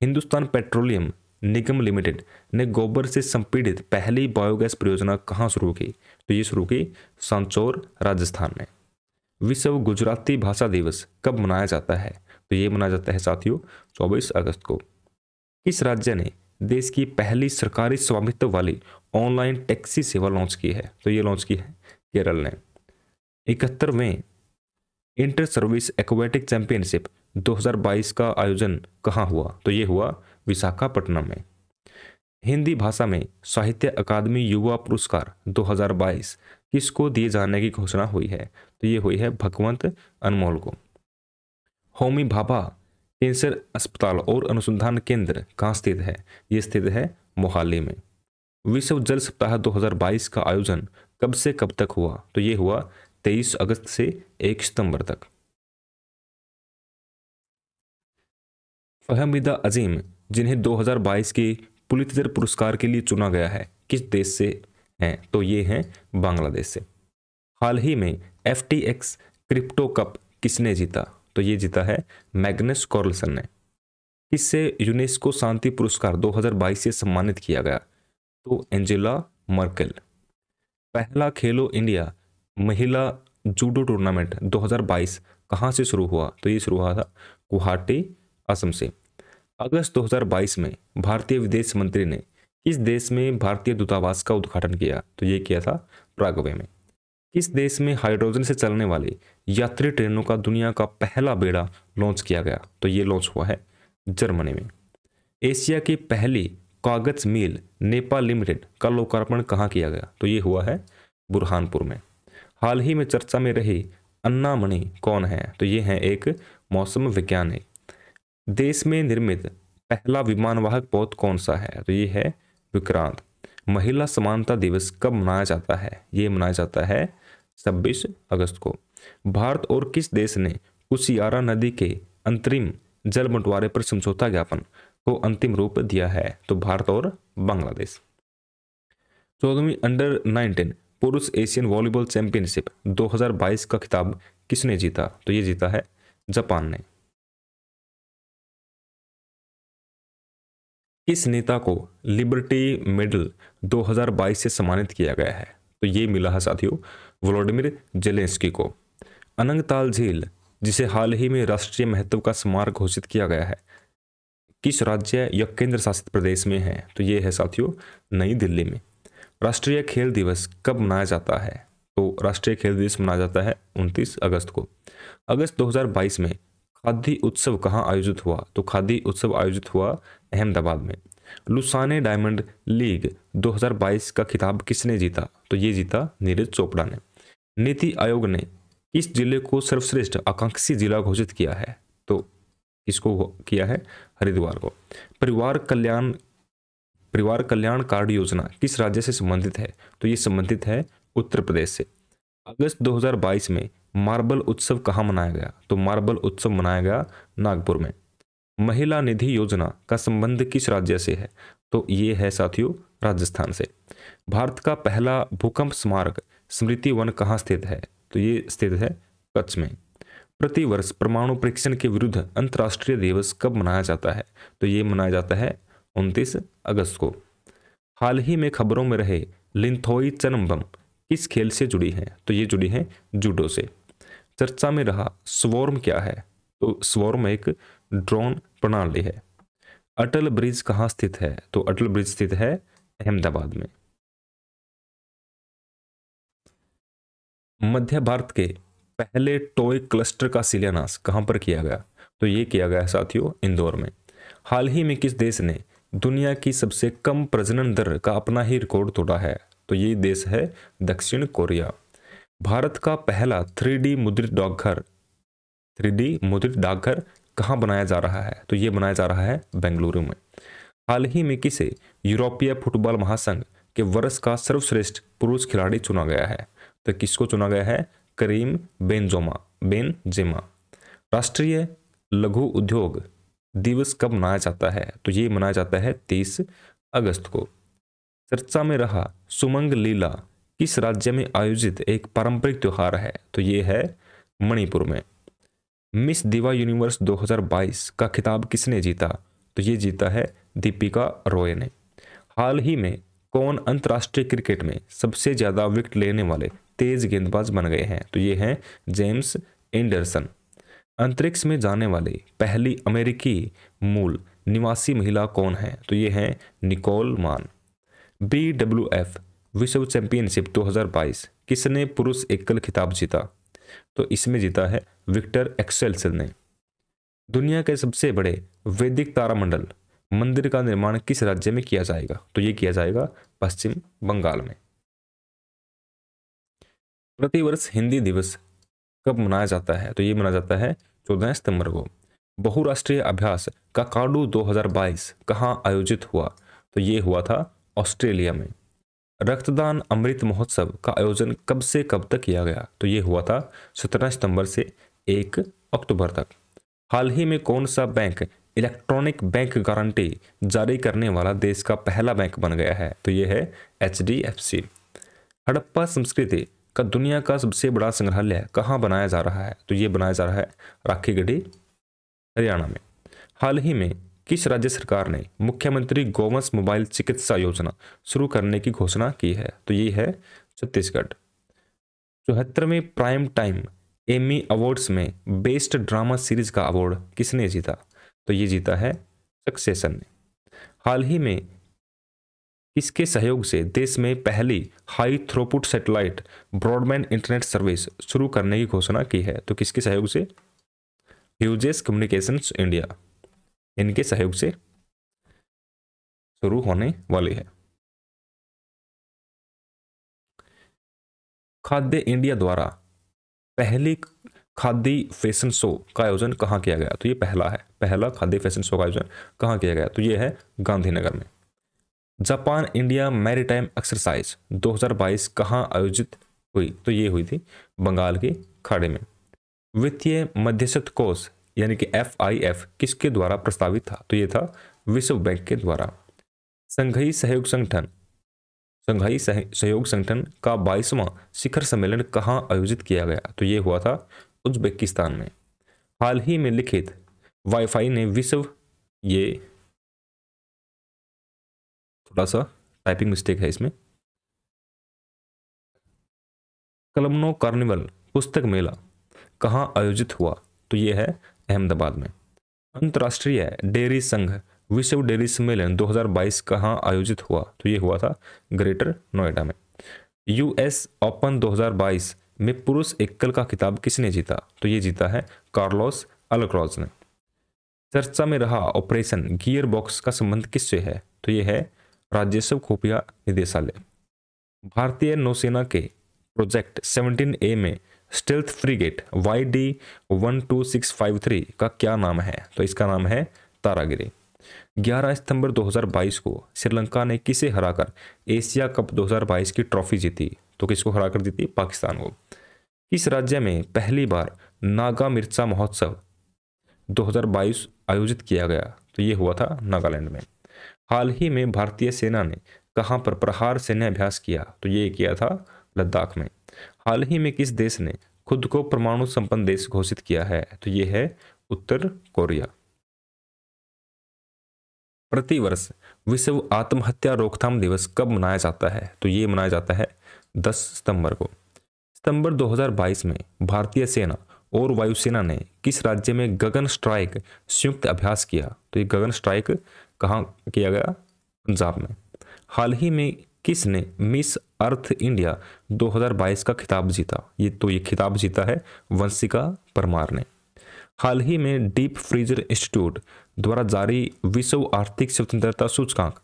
हिंदुस्तान पेट्रोलियम निगम लिमिटेड ने गोबर से संपीड़ित पहली बायोगैस परियोजना कहाँ शुरू की तो ये शुरू की सांचौर राजस्थान में विश्व गुजराती भाषा दिवस कब मनाया जाता है तो ये मनाया जाता है साथियों चौबीस अगस्त को किस राज्य ने देश की पहली सरकारी स्वामित्व वाली ऑनलाइन टैक्सी सेवा लॉन्च की है तो ये लॉन्च की है केरल ने इकहत्तरवें इंटर सर्विस एक्वेटिक चैंपियनशिप 2022 का आयोजन कहाँ हुआ तो ये हुआ विशाखापट्टनम में हिंदी भाषा में साहित्य अकादमी युवा पुरस्कार 2022 किसको दिए जाने की घोषणा हुई है तो ये हुई है भगवंत अनमोल को होमी भाभा कैंसर अस्पताल और अनुसंधान केंद्र कहाँ स्थित है ये स्थित है मोहाली में विश्व जल सप्ताह 2022 का आयोजन कब से कब तक हुआ तो ये हुआ 23 अगस्त से 1 सितंबर तक फहमिदा अजीम जिन्हें 2022 के पुलितर पुरस्कार के लिए चुना गया है किस देश से हैं तो ये हैं बांग्लादेश से हाल ही में एफ क्रिप्टो कप किसने जीता तो ये जीता है मैग्नस कॉर्लसन ने इससे यूनेस्को शांति पुरस्कार 2022 से सम्मानित किया गया तो एंजेला मर्केल पहला खेलो इंडिया महिला जूडो टूर्नामेंट 2022 कहाँ से शुरू हुआ तो ये शुरू हुआ था गुवाहाटी असम से अगस्त 2022 में भारतीय विदेश मंत्री ने किस देश में भारतीय दूतावास का उद्घाटन किया तो ये किया था प्रागवे में किस देश में हाइड्रोजन से चलने वाली यात्री ट्रेनों का दुनिया का पहला बेड़ा लॉन्च किया गया तो ये लॉन्च हुआ है जर्मनी में एशिया की पहली कागज मिल नेपाल लिमिटेड का लोकार्पण कहाँ किया गया तो ये हुआ है बुरहानपुर में हाल ही में चर्चा में रही अन्नामणि कौन है तो ये हैं एक मौसम विज्ञानी देश में निर्मित पहला विमानवाहक पौध कौन सा है तो ये है विक्रांत महिला समानता दिवस कब मनाया जाता है ये मनाया जाता है छब्बीस अगस्त को भारत और किस देश ने उसियारा नदी के अंतरिम जल बंटवारे पर समझौता ज्ञापन को अंतिम रूप दिया है तो भारत और बांग्लादेश चौदहवीं अंडर 19 पुरुष एशियन वॉलीबॉल चैंपियनशिप 2022 का खिताब किसने जीता तो ये जीता है जापान ने किस नेता को लिबर्टी मेडल 2022 से सम्मानित किया गया है तो ये मिला है साथियों व्लोडिमिर जेलेंस्की को अनंगताल झील जिसे हाल ही में राष्ट्रीय महत्व का स्मारक घोषित किया गया है किस राज्य या केंद्र शासित प्रदेश में है तो ये है साथियों नई दिल्ली में राष्ट्रीय खेल दिवस कब मनाया जाता है तो राष्ट्रीय खेल दिवस मनाया जाता है 29 अगस्त को अगस्त 2022 में खादी उत्सव कहाँ आयोजित हुआ तो खादी उत्सव आयोजित हुआ अहमदाबाद में लुसाने डायमंड लीग 2022 का खिताब किसने जीता तो ये जीता नीरज चोपड़ा ने नीति आयोग ने इस जिले को सर्वश्रेष्ठ आकांक्षी जिला घोषित किया है तो इसको किया है हरिद्वार को परिवार कल्याण परिवार कल्याण कार्ड योजना किस राज्य से संबंधित है तो ये संबंधित है उत्तर प्रदेश से अगस्त 2022 में मार्बल उत्सव कहाँ मनाया गया तो मार्बल उत्सव मनाया गया नागपुर में महिला निधि योजना का संबंध किस राज्य से है तो ये है साथियों राजस्थान से भारत का पहला भूकंप स्मारक स्मृति वन कहाँ स्थित है तो ये स्थित है कच्छ में प्रतिवर्ष परमाणु परीक्षण के विरुद्ध अंतर्राष्ट्रीय दिवस कब मनाया जाता है तो ये मनाया जाता है उनतीस अगस्त को हाल ही में खबरों में रहे लिंथोई चनम्बम किस खेल से जुड़ी है तो ये जुड़ी है जूडो से चर्चा में रहा स्वॉर्म क्या है तो स्वॉर्म एक ड्रोन प्रणाली है अटल ब्रिज कहाँ स्थित है तो अटल ब्रिज स्थित है अहमदाबाद में मध्य भारत के पहले टॉय क्लस्टर का शिलान्यास कहाँ पर किया गया तो ये किया गया साथियों इंदौर में हाल ही में किस देश ने दुनिया की सबसे कम प्रजनन दर का अपना ही रिकॉर्ड तोड़ा है तो ये देश है दक्षिण कोरिया भारत का पहला थ्री डी मुद्रित डाकघर थ्री डी मुद्रित डाकघर कहाँ बनाया जा रहा है तो ये बनाया जा रहा है बेंगलुरु में हाल ही में किसे यूरोपीय फुटबॉल महासंघ के वर्ष का सर्वश्रेष्ठ पुरुष खिलाड़ी चुना गया है तो किसको चुना गया है करीम बेंजोमा बेन जिमा राष्ट्रीय लघु उद्योग दिवस कब मनाया जाता है तो ये मनाया जाता है तीस अगस्त को चर्चा में रहा सुमंग लीला किस राज्य में आयोजित एक पारंपरिक त्यौहार है तो ये है मणिपुर में मिस दिवा यूनिवर्स 2022 का खिताब किसने जीता तो ये जीता है दीपिका रॉय ने हाल ही में कौन अंतर्राष्ट्रीय क्रिकेट में सबसे ज़्यादा विकेट लेने वाले तेज गेंदबाज बन गए हैं तो ये हैं जेम्स एंडरसन अंतरिक्ष में जाने वाली पहली अमेरिकी मूल निवासी महिला कौन है तो ये हैं Nicole Mann B W F विश्व चैंपियनशिप 2022 किसने पुरुष एकल खिताब जीता तो इसमें जीता है विक्टर एक्सेलसन ने दुनिया के सबसे बड़े वैदिक तारामंडल मंदिर का निर्माण किस राज्य में किया जाएगा तो ये किया जाएगा पश्चिम बंगाल में प्रतिवर्ष हिंदी दिवस कब मनाया जाता है तो ये मनाया जाता है चौदह सितंबर को बहुराष्ट्रीय अभ्यास काकाडू 2022 कहाँ आयोजित हुआ तो ये हुआ था ऑस्ट्रेलिया में रक्तदान अमृत महोत्सव का आयोजन कब से कब तक किया गया तो ये हुआ था सत्रह सितंबर से एक अक्टूबर तक हाल ही में कौन सा बैंक इलेक्ट्रॉनिक बैंक गारंटी जारी करने वाला देश का पहला बैंक बन गया है तो ये है एच हड़प्पा संस्कृति का दुनिया का सबसे बड़ा संग्रहालय कहाँ बनाया जा रहा है तो ये बनाया जा रहा है राखी गढ़ी हरियाणा में हाल ही में किस राज्य सरकार ने मुख्यमंत्री गोवंश मोबाइल चिकित्सा योजना शुरू करने की घोषणा की है तो ये है छत्तीसगढ़ चौहत्तरवें प्राइम टाइम एमी अवार्ड्स में बेस्ट ड्रामा सीरीज का अवार्ड किसने जीता तो ये जीता है सक्सेसन ने हाल ही में इसके सहयोग से देश में पहली high throughput satellite broadband internet service शुरू करने की घोषणा की है तो किसके सहयोग से ह्यूजेस कम्युनिकेशंस इंडिया इनके सहयोग से शुरू होने वाली है खाद्य इंडिया द्वारा पहली खाद्य फैशन शो का आयोजन कहाँ किया गया तो ये पहला है पहला खाद्य फैशन शो का आयोजन कहाँ किया गया तो ये है गांधीनगर में जापान इंडिया मैरीटाइम एक्सरसाइज 2022 कहाँ आयोजित हुई तो ये हुई थी बंगाल के खाड़े में वित्तीय मध्यस्थ कोष यानी कि एफ आई एफ किसके द्वारा प्रस्तावित था तो ये था विश्व बैंक के द्वारा संघई सहयोग संगठन संघाई सहयोग संगठन का बाईसवां शिखर सम्मेलन कहाँ आयोजित किया गया तो ये हुआ था उज्बेकिस्तान में हाल ही में लिखित वाईफाई ने विश्व ये थोड़ा सा टाइपिंग मिस्टेक है इसमें कलमनो कार्निवल पुस्तक मेला कहाँ आयोजित हुआ तो ये है अहमदाबाद में अंतर्राष्ट्रीय डेयरी संघ विश्व डेयरी सम्मेलन 2022 कहाँ आयोजित हुआ तो ये हुआ था ग्रेटर नोएडा में यूएस ओपन 2022 में पुरुष एकल का खिताब किसने जीता तो ये जीता है कार्लोस अलक्रॉज ने चर्चा में रहा ऑपरेशन गियर बॉक्स का संबंध किससे है तो ये है राजस्व खोपिया निदेशालय भारतीय नौसेना के प्रोजेक्ट 17 ए में stealth frigate Y D one two six five three का क्या नाम है तो इसका नाम है तारागिरी 11 सितंबर 2022 को श्रीलंका ने किसे हराकर एशिया कप 2022 की ट्रॉफी जीती तो किसको हराकर जीती पाकिस्तान को इस राज्य में पहली बार नागा मिर्चा महोत्सव 2022 आयोजित किया गया तो ये हुआ था नागालैंड में हाल ही में भारतीय सेना ने कहाँ पर प्रहार अभ्यास किया तो ये किया था लद्दाख में हाल ही में किस देश ने खुद को परमाणु संपन्न देश घोषित किया है तो ये है उत्तर कोरिया प्रतिवर्ष विश्व आत्महत्या रोकथाम दिवस कब मनाया जाता है तो ये मनाया जाता है 10 सितंबर को सितंबर 2022 में भारतीय सेना और वायुसेना ने किस राज्य में गगन स्ट्राइक संयुक्त अभ्यास किया तो ये गगन स्ट्राइक कहाँ किया गया पंजाब में हाल ही में किसने मिस अर्थ इंडिया 2022 का खिताब जीता ये तो ये खिताब जीता है वंशिका परमार ने हाल ही में डीप फ्रीजर इंस्टीट्यूट द्वारा जारी विश्व आर्थिक स्वतंत्रता सूचकांक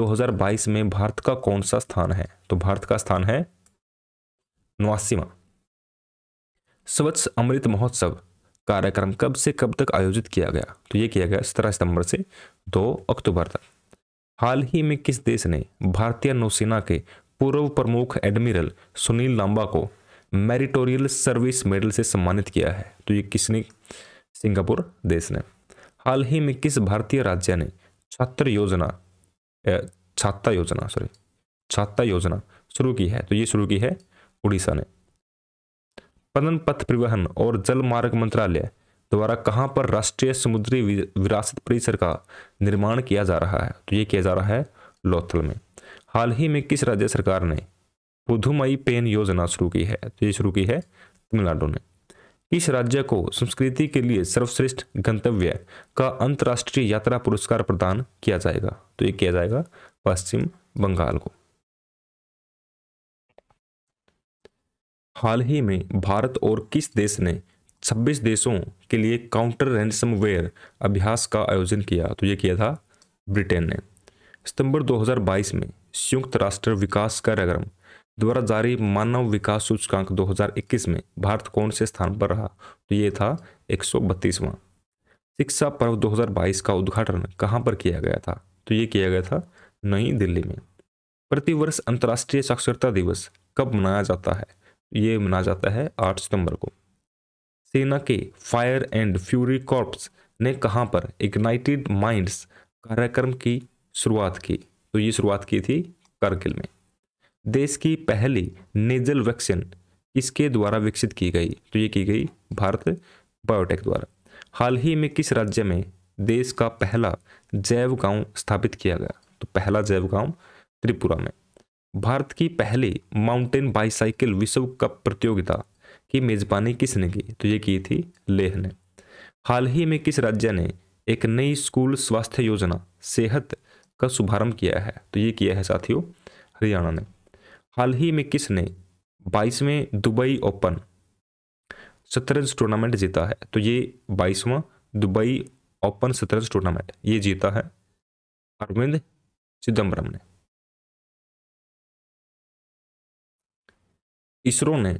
2022 में भारत का कौन सा स्थान है तो भारत का स्थान है नवासीवा स्वच्छ अमृत महोत्सव कार्यक्रम कब से कब तक आयोजित किया गया तो ये किया गया सत्रह सितंबर से दो अक्टूबर तक हाल ही में किस देश ने भारतीय नौसेना के पूर्व प्रमुख एडमिरल सुनील लांबा को मेरिटोरियल सर्विस मेडल से सम्मानित किया है तो ये किसने सिंगापुर देश ने हाल ही में किस भारतीय राज्य ने छात्र योजना छात्रा योजना सॉरी छात्रा योजना शुरू की है तो ये शुरू की है उड़ीसा ने पनन पथ परिवहन और जल मार्ग मंत्रालय द्वारा कहाँ पर राष्ट्रीय समुद्री विरासत परिसर का निर्माण किया जा रहा है तो ये किया जा रहा है लोथल में हाल ही में किस राज्य सरकार ने पुधुमई पेन योजना शुरू की है तो ये शुरू की है तमिलनाडु ने इस राज्य को संस्कृति के लिए सर्वश्रेष्ठ गंतव्य का अंतर्राष्ट्रीय यात्रा पुरस्कार प्रदान किया जाएगा तो ये किया जाएगा पश्चिम बंगाल को हाल ही में भारत और किस देश ने 26 देशों के लिए काउंटर रैंसमवेयर अभ्यास का आयोजन किया तो ये किया था ब्रिटेन ने सितंबर 2022 में संयुक्त राष्ट्र विकास कार्यक्रम द्वारा जारी मानव विकास सूचकांक 2021 में भारत कौन से स्थान पर रहा तो ये था एक शिक्षा पर्व 2022 का उद्घाटन कहाँ पर किया गया था तो ये किया गया था नई दिल्ली में प्रतिवर्ष अंतर्राष्ट्रीय साक्षरता दिवस कब मनाया जाता है ये मनाया जाता है आठ सितंबर को सेना के फायर एंड फ्यूरी कॉर्प्स ने कहाँ पर इग्नाइटेड माइंड्स कार्यक्रम की शुरुआत की तो ये शुरुआत की थी करगिल में देश की पहली नेजल वैक्सीन इसके द्वारा विकसित की गई तो ये की गई भारत बायोटेक द्वारा हाल ही में किस राज्य में देश का पहला जैव गांव स्थापित किया गया तो पहला जैव गांव त्रिपुरा में भारत की पहली माउंटेन बाईसाइकिल विश्व कप प्रतियोगिता की मेजबानी किसने की तो ये की थी लेह ने हाल ही में किस राज्य ने एक नई स्कूल स्वास्थ्य योजना सेहत का शुभारंभ किया है तो ये किया है साथियों हरियाणा ने हाल ही में किसने बाईसवें दुबई ओपन शतरंज टूर्नामेंट जीता है तो ये बाईसवां दुबई ओपन शतरंज टूर्नामेंट ये जीता है अरविंद चिदम्बरम ने इसरो ने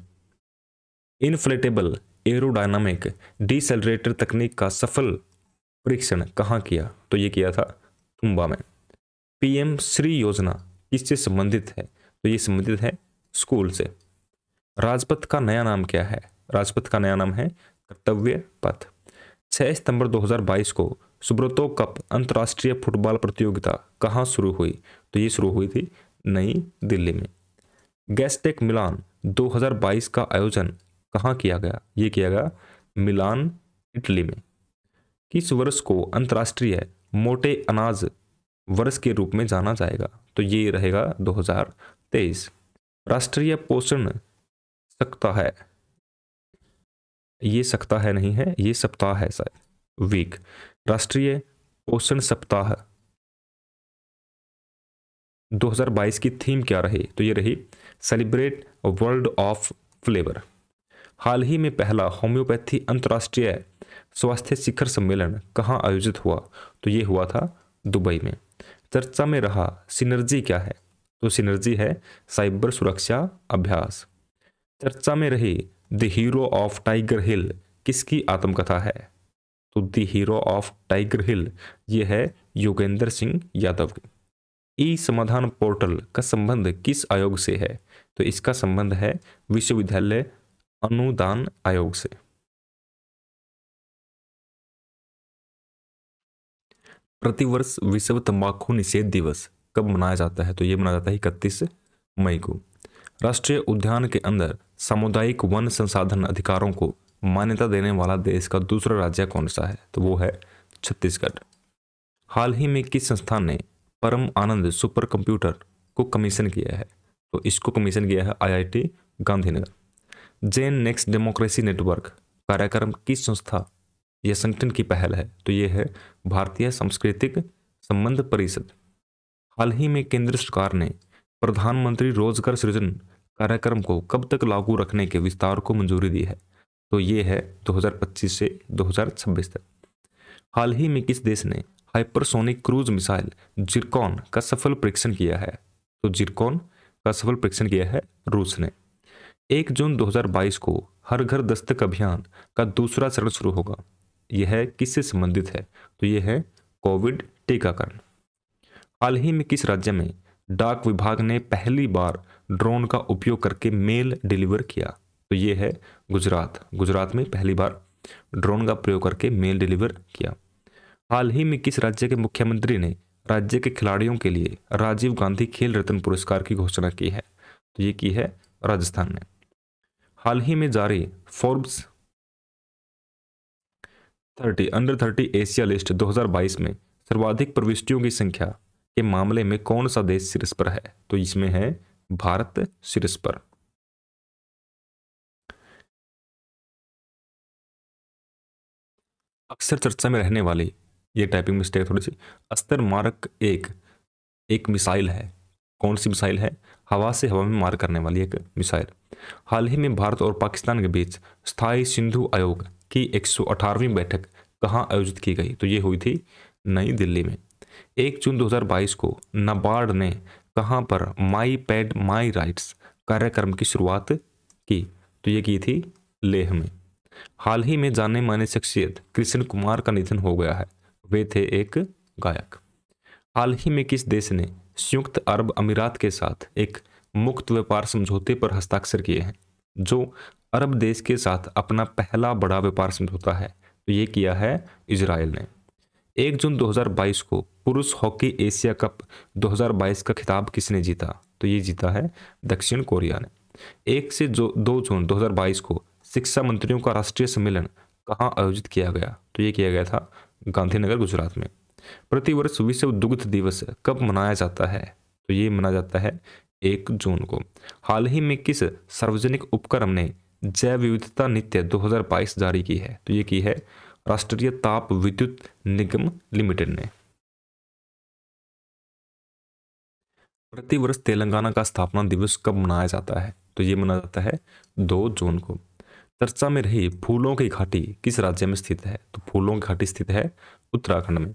इनफ्लेटेबल एरोडायनामिक डिसलरेटर तकनीक का सफल परीक्षण कहाँ किया तो ये किया था तुम्बा में पीएम श्री योजना किससे संबंधित है तो ये संबंधित है स्कूल से राजपथ का नया नाम क्या है राजपथ का नया नाम है कर्तव्य पथ 6 सितंबर 2022 को सुब्रतो कप अंतर्राष्ट्रीय फुटबॉल प्रतियोगिता कहाँ शुरू हुई तो ये शुरू हुई थी नई दिल्ली में गैस्टेक मिलान 2022 का आयोजन कहाँ किया गया ये किया गया मिलान इटली में किस वर्ष को अंतर्राष्ट्रीय मोटे अनाज वर्ष के रूप में जाना जाएगा तो ये रहेगा 2023 राष्ट्रीय पोषण सकता है ये सकता है नहीं है ये सप्ताह है शायद वीक राष्ट्रीय पोषण सप्ताह 2022 की थीम क्या रही तो ये रही सेलिब्रेट वर्ल्ड ऑफ फ्लेवर हाल ही में पहला होम्योपैथी अंतर्राष्ट्रीय स्वास्थ्य शिखर सम्मेलन कहाँ आयोजित हुआ तो ये हुआ था दुबई में चर्चा में रहा सिनर्जी क्या है तो सिनर्जी है साइबर सुरक्षा अभ्यास चर्चा में रही the hero of Tiger Hill किसकी आत्मकथा है तो the hero of Tiger Hill ये है योगेंद्र सिंह यादव ई समाधान पोर्टल का संबंध किस आयोग से है तो इसका संबंध है विश्वविद्यालय अनुदान आयोग से प्रतिवर्ष विश्व तंबाकू निषेध दिवस कब मनाया जाता है तो यह मनाया जाता है इकतीस मई को राष्ट्रीय उद्यान के अंदर सामुदायिक वन संसाधन अधिकारों को मान्यता देने वाला देश का दूसरा राज्य कौन सा है तो वो है छत्तीसगढ़ हाल ही में किस संस्थान ने परम आनंद सुपर कंप्यूटर को कमीशन किया है तो इसको कमीशन किया है IIT Gandhinagar gen next democracy network कार्यक्रम की संस्था यह संगठन की पहल है तो ये है भारतीय सांस्कृतिक संबंध परिषद हाल ही में केंद्र सरकार ने प्रधानमंत्री रोजगार सृजन कार्यक्रम को कब तक लागू रखने के विस्तार को मंजूरी दी है तो ये है 2025 से 2026 तक हाल ही में किस देश ने हाइपरसोनिक क्रूज मिसाइल जिरकॉन का सफल परीक्षण किया है तो जिरकॉन का सफल परीक्षण किया है रूस ने एक जून 2022 को हर घर दस्तक अभियान का दूसरा चरण शुरू होगा यह किससे संबंधित है तो यह है कोविड टीकाकरण हाल ही में किस राज्य में डाक विभाग ने पहली बार ड्रोन का उपयोग करके मेल डिलीवर किया तो ये है गुजरात गुजरात में पहली बार ड्रोन का प्रयोग करके मेल डिलीवर किया हाल ही में किस राज्य के मुख्यमंत्री ने राज्य के खिलाड़ियों के लिए राजीव गांधी खेल रत्न पुरस्कार की घोषणा की है तो ये की है राजस्थान ने हाल ही में जारी Forbes thirty under thirty Asia list 2022 में सर्वाधिक प्रविष्टियों की संख्या के मामले में कौन सा देश सिरस पर है तो इसमें है भारत शीर्ष पर अक्सर चर्चा में रहने वाली ये टाइपिंग मिस्टेक थोड़ी सी अस्तर मारक एक एक मिसाइल है कौन सी मिसाइल है हवा से हवा में मार करने वाली एक मिसाइल हाल ही में भारत और पाकिस्तान के बीच स्थायी सिंधु आयोग की एक बैठक कहाँ आयोजित की गई तो ये हुई थी नई दिल्ली में एक जून 2022 को नाबार्ड ने कहाँ पर माई पैड माई राइट्स कार्यक्रम की शुरुआत की तो ये की थी लेह में हाल ही में जाने माने शख्सियत कृष्ण कुमार का निधन हो गया है वे थे एक गायक हाल ही में किस देश ने संयुक्त अरब अमीरात के साथ एक मुक्त व्यापार समझौते पर हस्ताक्षर किए हैं जो अरब देश के साथ अपना पहला बड़ा व्यापार समझौता है तो ये किया है इसराइल ने एक जून 2022 को पुरुष हॉकी एशिया कप 2022 का खिताब किसने जीता तो ये जीता है दक्षिण कोरिया ने एक से जो दो जून 2022 को शिक्षा मंत्रियों का राष्ट्रीय सम्मेलन कहाँ आयोजित किया गया तो ये किया गया था गांधीनगर गुजरात में प्रतिवर्ष विश्व दुग्ध दिवस कब मनाया जाता है तो ये मनाया जाता है एक जून को हाल ही में किस सार्वजनिक उपक्रम ने जैव विविधता नित्य 2022 जारी की है तो ये की है राष्ट्रीय ताप विद्युत निगम लिमिटेड ने प्रतिवर्ष तेलंगाना का स्थापना दिवस कब मनाया जाता है तो ये मनाया जाता है दो जून को चर्चा में रही फूलों की घाटी किस राज्य में स्थित है तो फूलों की घाटी स्थित है उत्तराखंड में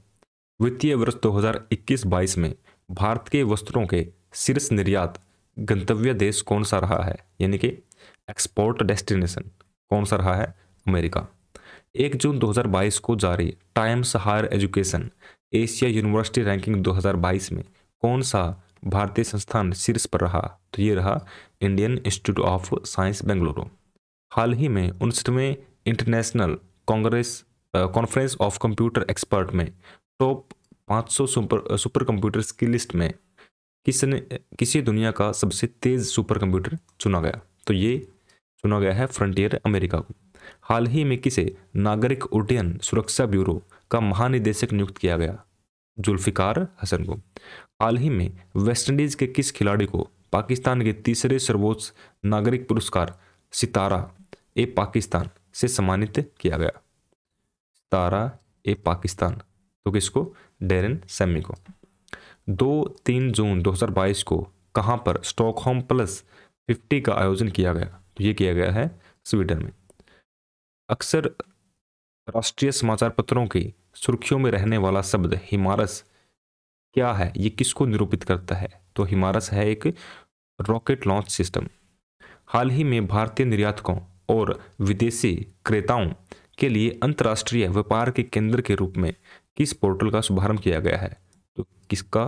वित्तीय वर्ष 2021-22 में भारत के वस्त्रों के शीर्ष निर्यात गंतव्य देश कौन सा रहा है यानी कि एक्सपोर्ट डेस्टिनेशन कौन सा रहा है अमेरिका एक जून 2022 को जारी Times higher education Asia university ranking 2022 में कौन सा भारतीय संस्थान शीर्ष पर रहा तो ये रहा Indian institute of science Bengaluru हाल ही में उनसठवें international congress conference of computer expert में टॉप 500 सुपर सुपर कंप्यूटर्स की लिस्ट में किसने किसी दुनिया का सबसे तेज़ सुपर कंप्यूटर चुना गया तो ये चुना गया है फ्रंटियर अमेरिका को हाल ही में किसे नागरिक उड्डयन सुरक्षा ब्यूरो का महानिदेशक नियुक्त किया गया जुल्फिकार हसन को हाल ही में वेस्टइंडीज़ के किस खिलाड़ी को पाकिस्तान के तीसरे सर्वोच्च नागरिक पुरस्कार सितारा ए पाकिस्तान से सम्मानित किया गया तारा ए पाकिस्तान तो किसको डेरन सेमी को दो तीन जून 2022 को कहां पर स्टॉकहोम प्लस 50 का आयोजन किया गया तो ये किया गया है स्वीडन में अक्सर राष्ट्रीय समाचार पत्रों की सुर्खियों में रहने वाला शब्द हिमारस क्या है ये किसको निरूपित करता है तो हिमारस है एक रॉकेट लॉन्च सिस्टम हाल ही में भारतीय निर्यातकों और विदेशी क्रेताओं के लिए अंतर्राष्ट्रीय व्यापार के केंद्र के रूप में किस पोर्टल का शुभारंभ किया गया है तो किसका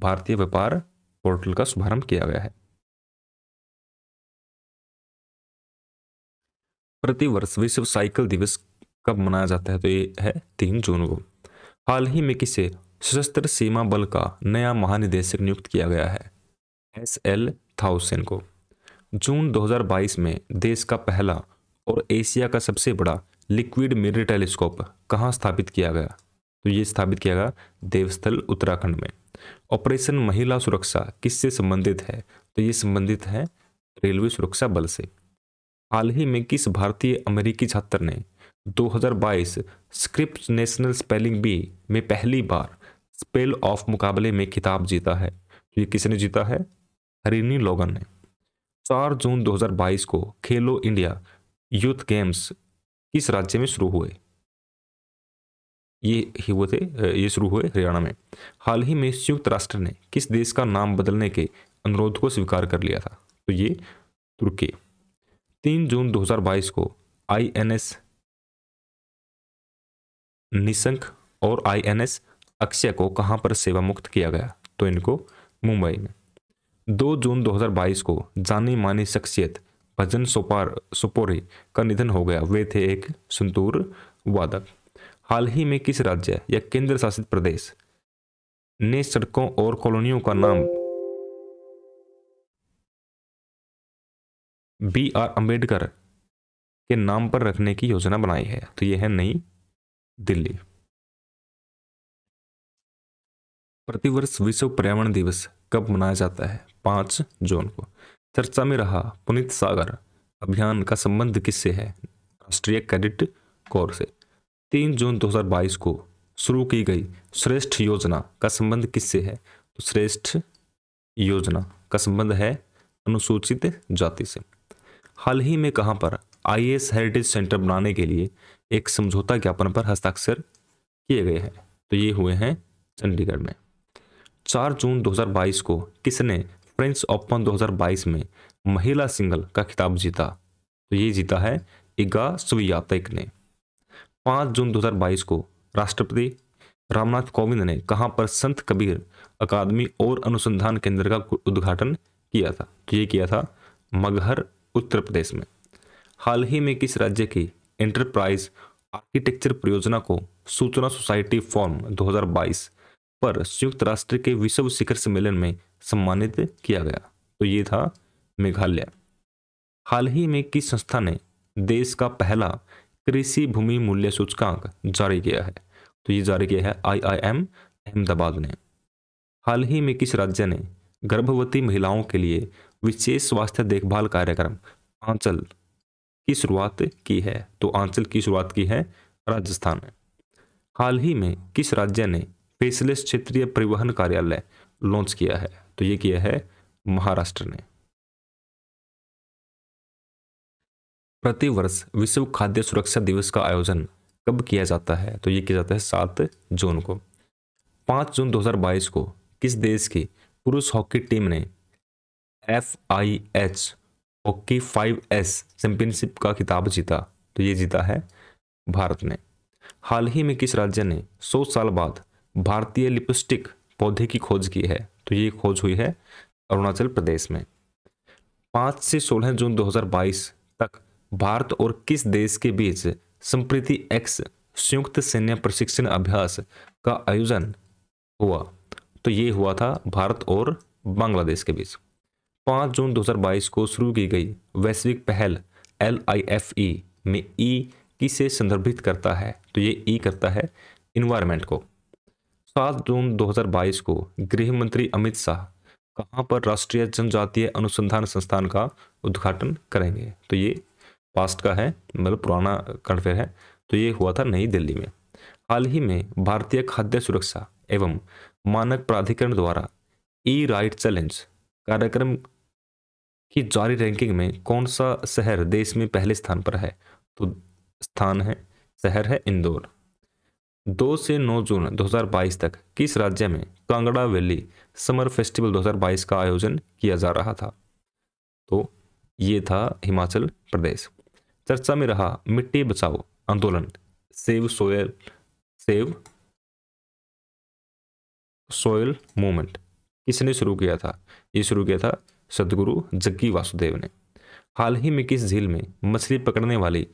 भारतीय व्यापार पोर्टल का शुभारंभ किया गया है प्रतिवर्ष विश्व साइकिल दिवस कब मनाया जाता है तो ये है तीन जून को हाल ही में किसे सशस्त्र सीमा बल का नया महानिदेशक नियुक्त किया गया है एस एल थाउसेन को जून 2022 में देश का पहला और एशिया का सबसे बड़ा लिक्विड मिरर टेलीस्कोप कहाँ स्थापित किया गया तो ये स्थापित किया गया देवस्थल उत्तराखंड में ऑपरेशन महिला सुरक्षा किससे संबंधित है तो ये संबंधित है रेलवे सुरक्षा बल से हाल ही में किस भारतीय अमेरिकी छात्र ने 2022 स्क्रिप्ट नेशनल स्पेलिंग बी में पहली बार स्पेल ऑफ मुकाबले में खिताब जीता है तो ये किसने जीता है हरिनी लोगन ने चार जून 2022 को खेलो इंडिया यूथ गेम्स किस राज्य में शुरू हुए ये ही वो थे ये शुरू हुए हरियाणा में हाल ही में संयुक्त राष्ट्र ने किस देश का नाम बदलने के अनुरोध को स्वीकार कर लिया था तो ये तुर्की तीन जून 2022 को आई एन एस निशंक और आई एन एस अक्षय को कहाँ पर सेवा मुक्त किया गया तो इनको मुंबई में दो जून 2022 को जानी मानी शख्सियत भजन सोपार सोपोरे का निधन हो गया वे थे एक संतूर वादक हाल ही में किस राज्य या केंद्र शासित प्रदेश ने सड़कों और कॉलोनियों का नाम बी आर अंबेडकर के नाम पर रखने की योजना बनाई है तो यह है नई दिल्ली प्रतिवर्ष विश्व पर्यावरण दिवस कब मनाया जाता है पाँच जून को चर्चा में रहा पुनित सागर अभियान का संबंध किससे है राष्ट्रीय क्रेडिट कोर से तीन जून 2022 को शुरू की गई श्रेष्ठ योजना का संबंध किससे है तो श्रेष्ठ योजना का संबंध है अनुसूचित जाति से हाल ही में कहाँ पर आई हेरिटेज सेंटर बनाने के लिए एक समझौता ज्ञापन पर हस्ताक्षर किए गए हैं तो ये हुए हैं चंडीगढ़ में 4 जून 2022 को किसने फ्रेंच ओपन 2022 में महिला सिंगल का खिताब जीता तो ये जीता है इगा सुवियातिक ने 5 जून 2022 को राष्ट्रपति रामनाथ कोविंद ने कहाँ पर संत कबीर अकादमी और अनुसंधान केंद्र का उद्घाटन किया था तो ये किया था मगहर उत्तर प्रदेश में हाल ही में किस राज्य की एंटरप्राइज आर्किटेक्चर परियोजना को सूचना सोसाइटी फॉर्म 2022 पर संयुक्त राष्ट्र के विश्व शिखर सम्मेलन में सम्मानित किया गया तो ये था मेघालय हाल ही में किस संस्था ने देश का पहला कृषि भूमि मूल्य सूचकांक जारी किया है तो ये जारी किया है आईआईएम अहमदाबाद ने हाल ही में किस राज्य ने गर्भवती महिलाओं के लिए विशेष स्वास्थ्य देखभाल कार्यक्रम आंचल की शुरुआत की है तो आंचल की शुरुआत की है राजस्थान ने हाल ही में किस राज्य ने स्पेशलिस्ट क्षेत्रीय परिवहन कार्यालय लॉन्च किया है तो ये किया है महाराष्ट्र ने प्रतिवर्ष विश्व खाद्य सुरक्षा दिवस का आयोजन कब किया जाता है तो ये किया जाता है सात जून को पाँच जून 2022 को किस देश की पुरुष हॉकी टीम ने F I H hockey five S championship का खिताब जीता तो ये जीता है भारत ने हाल ही में किस राज्य ने 100 साल बाद भारतीय लिपस्टिक पौधे की खोज की है तो ये खोज हुई है अरुणाचल प्रदेश में पाँच से सोलह जून 2022 तक भारत और किस देश के बीच संप्रीति एक्स संयुक्त सैन्य प्रशिक्षण अभ्यास का आयोजन हुआ तो ये हुआ था भारत और बांग्लादेश के बीच पाँच जून 2022 को शुरू की गई वैश्विक पहल एल आई एफ ई में ई किसे संदर्भित करता है तो ये ई करता है इन्वायरमेंट को सात जून 2022 को गृह मंत्री अमित शाह कहाँ पर राष्ट्रीय जनजातीय अनुसंधान संस्थान का उद्घाटन करेंगे तो ये पास्ट का है मतलब पुराना करंट है तो ये हुआ था नई दिल्ली में हाल ही में भारतीय खाद्य सुरक्षा एवं मानक प्राधिकरण द्वारा ई राइट चैलेंज कार्यक्रम की जारी रैंकिंग में कौन सा शहर देश में पहले स्थान पर है तो स्थान है शहर है इंदौर दो से नौ जून 2022 तक किस राज्य में कांगड़ा वैली समर फेस्टिवल 2022 का आयोजन किया जा रहा था तो ये था हिमाचल प्रदेश चर्चा में रहा मिट्टी बचाओ आंदोलन save soil save soil movement किसने शुरू किया था ये शुरू किया था सदगुरु जग्गी वासुदेव ने हाल ही में किस झील में मछली पकड़ने वाली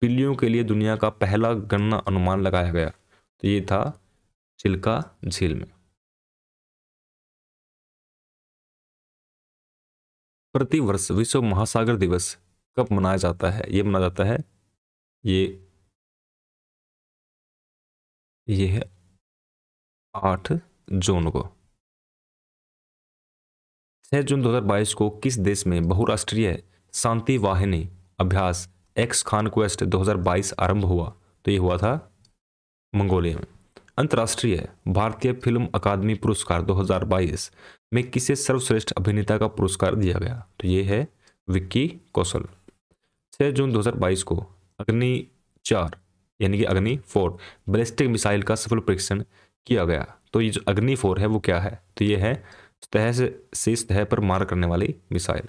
पिल्लियों के लिए दुनिया का पहला गणना अनुमान लगाया गया तो ये था चिल्का झील में प्रतिवर्ष विश्व महासागर दिवस कब मनाया जाता है ये मनाया जाता है ये ये है आठ जून को छह जून 2022 को किस देश में बहुराष्ट्रीय शांति वाहिनी अभ्यास एक्स खान क्वेस्ट 2022 आरंभ हुआ तो ये हुआ था मंगोलिया में अंतर्राष्ट्रीय भारतीय फिल्म अकादमी पुरस्कार 2022 में किसे सर्वश्रेष्ठ अभिनेता का पुरस्कार दिया गया तो ये है विक्की कौशल छः जून 2022 को अग्नि चार यानी कि अग्नि फोर बैलिस्टिक मिसाइल का सफल परीक्षण किया गया तो ये जो अग्नि फोर है वो क्या है तो ये है सतह से सतह पर मार करने वाली मिसाइल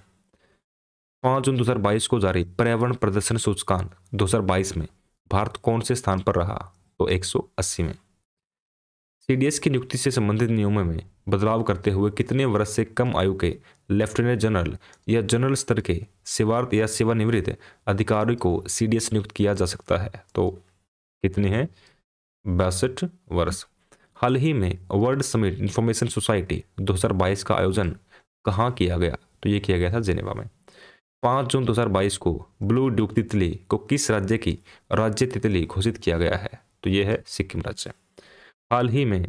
पाँच जून 2022 को जारी पर्यावरण प्रदर्शन सूचकांक 2022 में भारत कौन से स्थान पर रहा तो 180 में सीडीएस की नियुक्ति से संबंधित नियमों में बदलाव करते हुए कितने वर्ष से कम आयु के लेफ्टिनेंट जनरल या जनरल स्तर के सेवार्थ या सेवानिवृत्त अधिकारी को सीडीएस नियुक्त किया जा सकता है तो कितने हैं बासठ वर्ष हाल ही में वर्ल्ड समिट इंफॉर्मेशन सोसाइटी 2022 का आयोजन कहाँ किया गया तो ये किया गया था जेनेवा में पाँच जून 2022 को ब्लू ड्यूक तितली को किस राज्य की राज्य तितली घोषित किया गया है तो ये है सिक्किम राज्य हाल ही में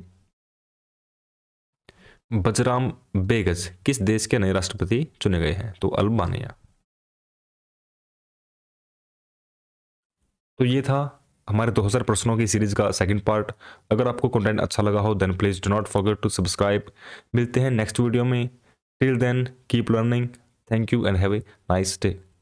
बजराम बेगज किस देश के नए राष्ट्रपति चुने गए हैं तो अल्बानिया तो ये था हमारे 2000 प्रश्नों की सीरीज का सेकंड पार्ट अगर आपको कंटेंट अच्छा लगा हो then please do not forget to subscribe मिलते हैं नेक्स्ट वीडियो में till then keep learning thank you and have a nice day